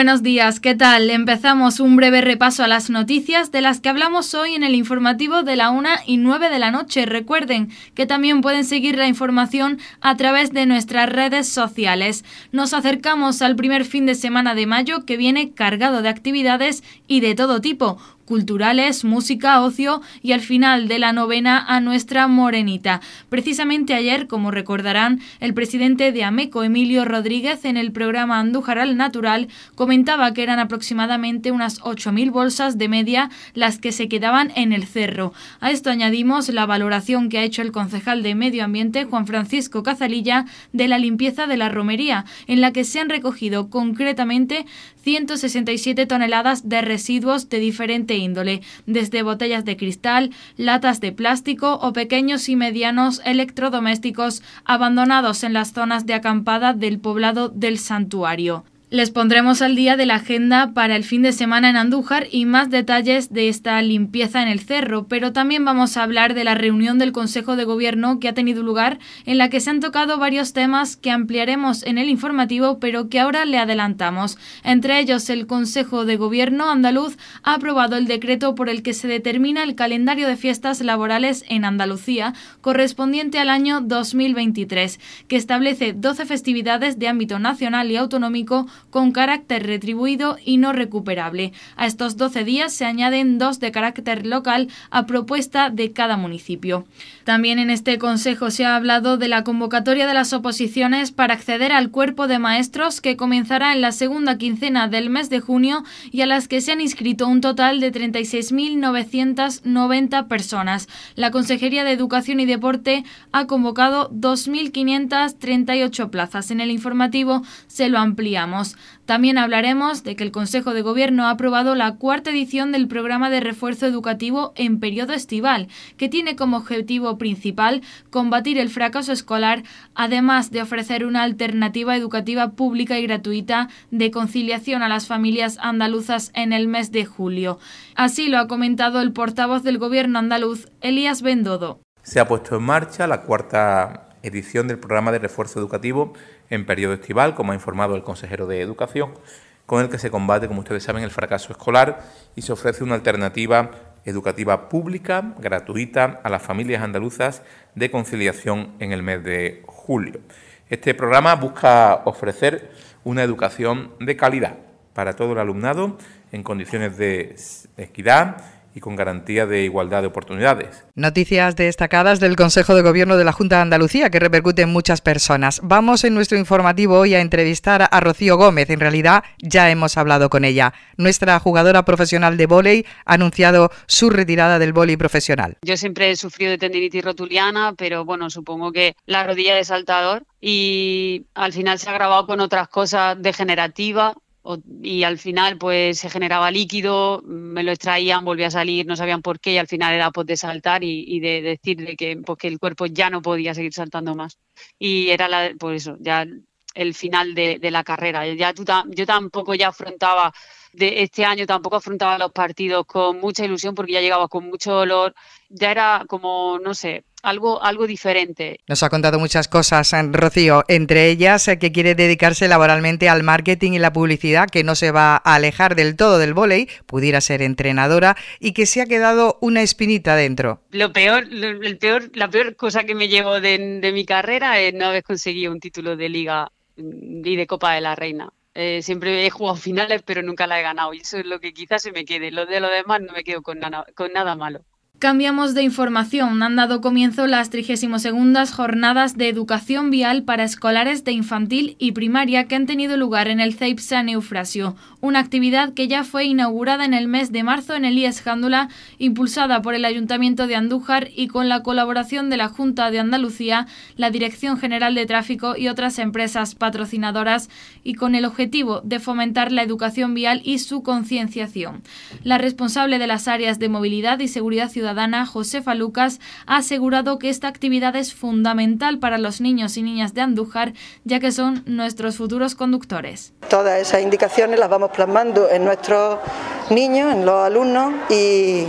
Buenos días, ¿qué tal? Empezamos un breve repaso a las noticias de las que hablamos hoy en el informativo de la 1 y 9 de la noche. Recuerden que también pueden seguir la información a través de nuestras redes sociales. Nos acercamos al primer fin de semana de mayo que viene cargado de actividades y de todo tipo culturales, música, ocio y al final de la novena a nuestra morenita. Precisamente ayer, como recordarán, el presidente de AMECO, Emilio Rodríguez, en el programa Andújar Natural, comentaba que eran aproximadamente unas 8.000 bolsas de media las que se quedaban en el cerro. A esto añadimos la valoración que ha hecho el concejal de Medio Ambiente, Juan Francisco Cazalilla, de la limpieza de la romería, en la que se han recogido concretamente 167 toneladas de residuos de diferente índole, desde botellas de cristal, latas de plástico o pequeños y medianos electrodomésticos abandonados en las zonas de acampada del poblado del santuario. Les pondremos al día de la agenda para el fin de semana en Andújar y más detalles de esta limpieza en el cerro, pero también vamos a hablar de la reunión del Consejo de Gobierno que ha tenido lugar, en la que se han tocado varios temas que ampliaremos en el informativo, pero que ahora le adelantamos. Entre ellos, el Consejo de Gobierno andaluz ha aprobado el decreto por el que se determina el calendario de fiestas laborales en Andalucía, correspondiente al año 2023, que establece 12 festividades de ámbito nacional y autonómico con carácter retribuido y no recuperable. A estos 12 días se añaden dos de carácter local a propuesta de cada municipio. También en este Consejo se ha hablado de la convocatoria de las oposiciones para acceder al cuerpo de maestros que comenzará en la segunda quincena del mes de junio y a las que se han inscrito un total de 36.990 personas. La Consejería de Educación y Deporte ha convocado 2.538 plazas. En el informativo se lo ampliamos. También hablaremos de que el Consejo de Gobierno ha aprobado la cuarta edición del programa de refuerzo educativo en periodo estival, que tiene como objetivo principal combatir el fracaso escolar, además de ofrecer una alternativa educativa pública y gratuita de conciliación a las familias andaluzas en el mes de julio. Así lo ha comentado el portavoz del Gobierno andaluz, Elías Bendodo. Se ha puesto en marcha la cuarta edición del programa de refuerzo educativo en periodo estival, como ha informado el consejero de Educación, con el que se combate, como ustedes saben, el fracaso escolar y se ofrece una alternativa educativa pública, gratuita, a las familias andaluzas de conciliación en el mes de julio. Este programa busca ofrecer una educación de calidad para todo el alumnado en condiciones de equidad y con garantía de igualdad de oportunidades. Noticias destacadas del Consejo de Gobierno de la Junta de Andalucía que repercuten muchas personas. Vamos en nuestro informativo hoy a entrevistar a Rocío Gómez. En realidad ya hemos hablado con ella. Nuestra jugadora profesional de vóley ha anunciado su retirada del vóley profesional. Yo siempre he sufrido de tendinitis rotuliana, pero bueno, supongo que la rodilla de saltador y al final se ha grabado con otras cosas degenerativas y al final pues se generaba líquido, me lo extraían, volvía a salir, no sabían por qué y al final era pues, de saltar y, de decirle pues, que, el cuerpo ya no podía seguir saltando más. Y era la, por pues, eso, ya el final de, la carrera. Ya yo tampoco ya afrontaba de este año tampoco afrontaba los partidos con mucha ilusión porque ya llegaba con mucho dolor, ya era como, no sé, algo, algo diferente. Nos ha contado muchas cosas, eh, Rocío, entre ellas eh, que quiere dedicarse laboralmente al marketing y la publicidad, que no se va a alejar del todo del volei, pudiera ser entrenadora y que se ha quedado una espinita dentro. Lo peor, el peor la peor cosa que me llevo de, de mi carrera es no haber conseguido un título de liga mm, y de Copa de la Reina. Eh, siempre he jugado finales, pero nunca la he ganado. Y eso es lo que quizás se me quede. Lo de lo demás no me quedo con, con nada malo. Cambiamos de información. Han dado comienzo las 32 jornadas de educación vial para escolares de infantil y primaria que han tenido lugar en el CEIP Neufrasio, Eufrasio, una actividad que ya fue inaugurada en el mes de marzo en Elías e Jándula, impulsada por el Ayuntamiento de Andújar y con la colaboración de la Junta de Andalucía, la Dirección General de Tráfico y otras empresas patrocinadoras y con el objetivo de fomentar la educación vial y su concienciación. La responsable de las áreas de movilidad y seguridad ciudadana Ciudadana, Josefa Lucas, ha asegurado que esta actividad es fundamental para los niños y niñas de Andújar, ya que son nuestros futuros conductores. Todas esas indicaciones las vamos plasmando en nuestros niños, en los alumnos y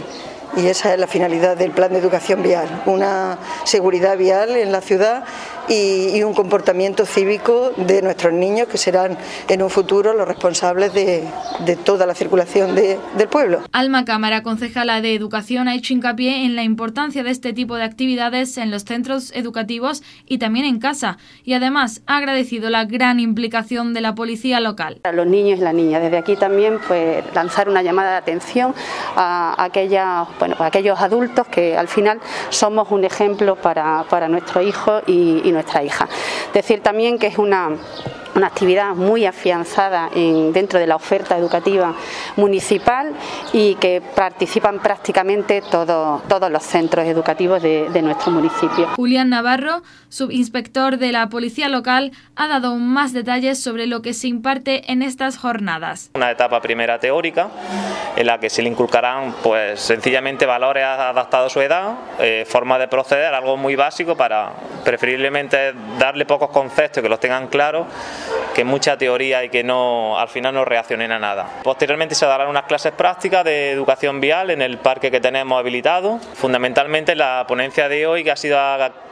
esa es la finalidad del plan de educación vial, una seguridad vial en la ciudad y, un comportamiento cívico de nuestros niños que serán en un futuro los responsables de, toda la circulación del pueblo. Alma Cámara, concejala de Educación, ha hecho hincapié en la importancia de este tipo de actividades en los centros educativos y también en casa y además ha agradecido la gran implicación de la policía local. A los niños y las niñas, desde aquí también pues lanzar una llamada de atención a, bueno, aquellos adultos que al final somos un ejemplo para, para nuestros hijos y, nuestra hija. Decir también que es una una actividad muy afianzada dentro de la oferta educativa municipal y que participan prácticamente todos los centros educativos de, nuestro municipio. Julián Navarro, subinspector de la Policía Local, ha dado más detalles sobre lo que se imparte en estas jornadas. Una etapa primera teórica en la que se le inculcarán pues sencillamente valores adaptados a su edad, eh, forma de proceder, algo muy básico para preferiblemente darle pocos conceptos que los tengan claros que mucha teoría y que no al final no reaccionen a nada. Posteriormente se darán unas clases prácticas de educación vial en el parque que tenemos habilitado. Fundamentalmente la ponencia de hoy que ha sido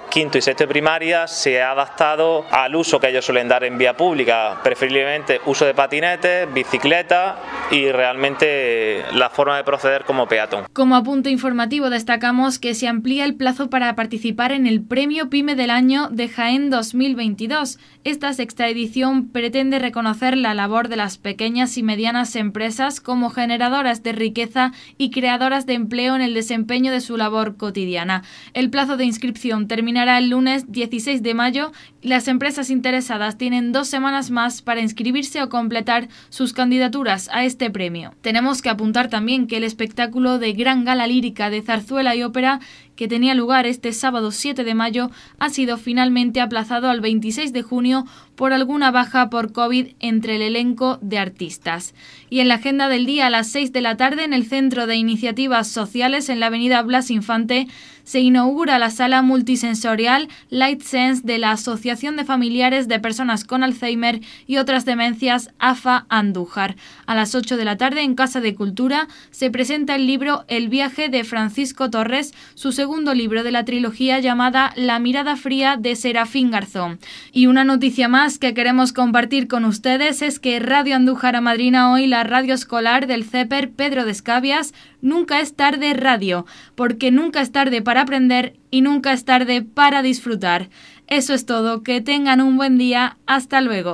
quinto y sexto de primaria se ha adaptado al uso que ellos suelen dar en vía pública, preferiblemente uso de patinetes, bicicleta y realmente la forma de proceder como peatón. Como apunte informativo destacamos que se amplía el plazo para participar en el Premio PyME del Año de Jaén 2022. Esta sexta edición pretende reconocer la labor de las pequeñas y medianas empresas como generadoras de riqueza y creadoras de empleo en el desempeño de su labor cotidiana. El plazo de inscripción termina terminará el lunes 16 de mayo y las empresas interesadas tienen dos semanas más para inscribirse o completar sus candidaturas a este premio. Tenemos que apuntar también que el espectáculo de Gran Gala Lírica de Zarzuela y Ópera que tenía lugar este sábado 7 de mayo, ha sido finalmente aplazado al 26 de junio por alguna baja por COVID entre el elenco de artistas. Y en la agenda del día a las 6 de la tarde en el Centro de Iniciativas Sociales en la Avenida Blas Infante se inaugura la sala multisensorial Light Sense de la Asociación de Familiares de Personas con Alzheimer y otras demencias AFA Andújar. A las 8 de la tarde en Casa de Cultura se presenta el libro El viaje de Francisco Torres, su segundo segundo libro de la trilogía llamada La mirada fría de Serafín Garzón. Y una noticia más que queremos compartir con ustedes es que Radio Andújar a Madrina hoy, la radio escolar del CEPER Pedro de Escabias, nunca es tarde radio, porque nunca es tarde para aprender y nunca es tarde para disfrutar. Eso es todo, que tengan un buen día, hasta luego.